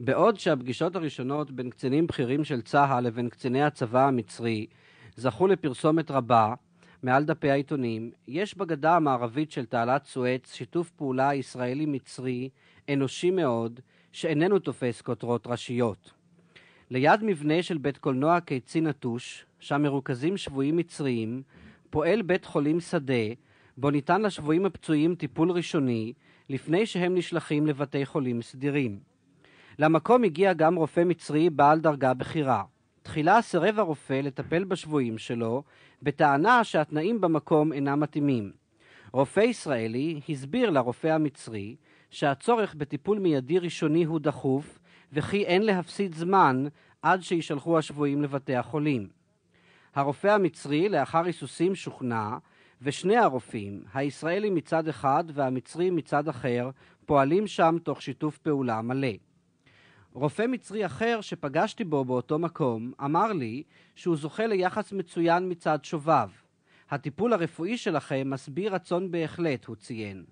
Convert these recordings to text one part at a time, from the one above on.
בעוד שהפגישות הראשונות בין קצינים בכירים של צה"ל לבין קציני הצבא המצרי זכו לפרסומת רבה מעל דפי העיתונים, יש בגדה המערבית של תעלת סואץ שיתוף פעולה ישראלי-מצרי אנושי מאוד, שאיננו תופס כותרות ראשיות. ליד מבנה של בית קולנוע קיצי נטוש, שם מרוכזים שבויים מצריים, פועל בית חולים שדה, בו ניתן לשבויים הפצועים טיפול ראשוני, לפני שהם נשלחים לבתי חולים סדירים. למקום הגיע גם רופא מצרי בעל דרגה בכירה. תחילה סירב הרופא לטפל בשבויים שלו, בטענה שהתנאים במקום אינם מתאימים. רופא ישראלי הסביר לרופא המצרי שהצורך בטיפול מיידי ראשוני הוא דחוף, וכי אין להפסיד זמן עד שיישלחו השבויים לבתי החולים. הרופא המצרי לאחר היסוסים שוכנע, ושני הרופאים, הישראלי מצד אחד והמצרי מצד אחר, פועלים שם תוך שיתוף פעולה מלא. רופא מצרי אחר שפגשתי בו באותו מקום אמר לי שהוא זוכה ליחס מצוין מצד שוביו. הטיפול הרפואי שלכם מסביר רצון בהחלט, הוא ציין.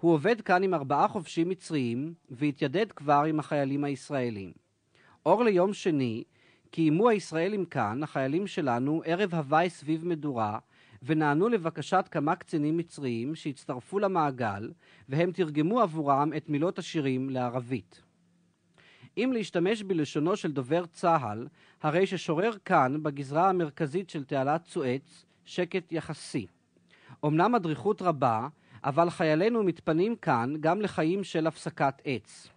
הוא עובד כאן עם ארבעה חובשים מצריים והתיידד כבר עם החיילים הישראלים. אור ליום שני, קיימו הישראלים כאן, החיילים שלנו, ערב הוואי סביב מדורה ונענו לבקשת כמה קצינים מצריים שהצטרפו למעגל והם תרגמו עבורם את מילות השירים לערבית. אם להשתמש בלשונו של דובר צה"ל, הרי ששורר כאן, בגזרה המרכזית של תעלת סואץ, שקט יחסי. אמנם הדריכות רבה, אבל חיילינו מתפנים כאן גם לחיים של הפסקת עץ.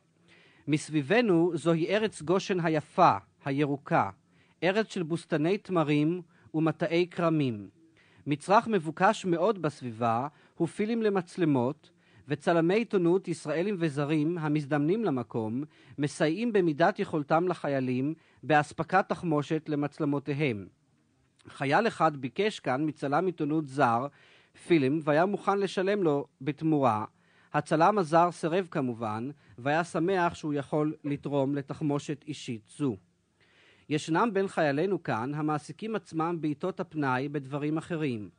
מסביבנו זוהי ארץ גושן היפה, הירוקה, ארץ של בוסתני תמרים ומטעי כרמים. מצרך מבוקש מאוד בסביבה הוא פילים למצלמות, וצלמי עיתונות ישראלים וזרים המזדמנים למקום מסייעים במידת יכולתם לחיילים באספקת תחמושת למצלמותיהם. חייל אחד ביקש כאן מצלם עיתונות זר פילם והיה מוכן לשלם לו בתמורה. הצלם הזר סירב כמובן והיה שמח שהוא יכול לתרום לתחמושת אישית זו. ישנם בין חיילינו כאן המעסיקים עצמם בעיתות הפנאי בדברים אחרים.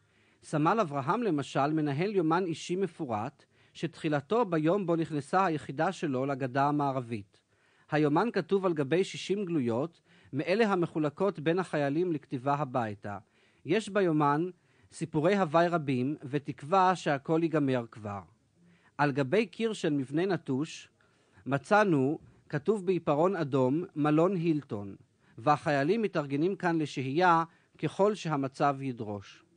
סמל אברהם למשל מנהל יומן אישי מפורט שתחילתו ביום בו נכנסה היחידה שלו לגדה המערבית. היומן כתוב על גבי 60 גלויות, מאלה המחולקות בין החיילים לכתיבה הביתה. יש ביומן סיפורי הוואי רבים, ותקווה שהכל ייגמר כבר. על גבי קיר של מבנה נטוש, מצאנו, כתוב בעיפרון אדום, מלון הילטון, והחיילים מתארגנים כאן לשהייה ככל שהמצב ידרוש.